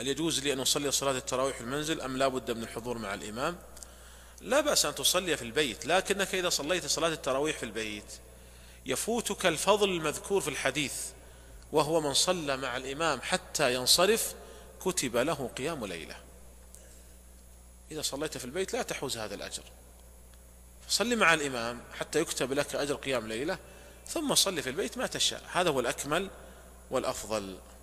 هل يجوز لي أن أصلي صلاة التراويح في المنزل أم لا بد من الحضور مع الإمام لا بأس أن تصلي في البيت لكنك إذا صليت صلاة التراويح في البيت يفوتك الفضل المذكور في الحديث وهو من صلى مع الإمام حتى ينصرف كتب له قيام ليلة إذا صليت في البيت لا تحوز هذا الأجر صلي مع الإمام حتى يكتب لك أجر قيام ليلة ثم صلي في البيت ما تشاء هذا هو الأكمل والأفضل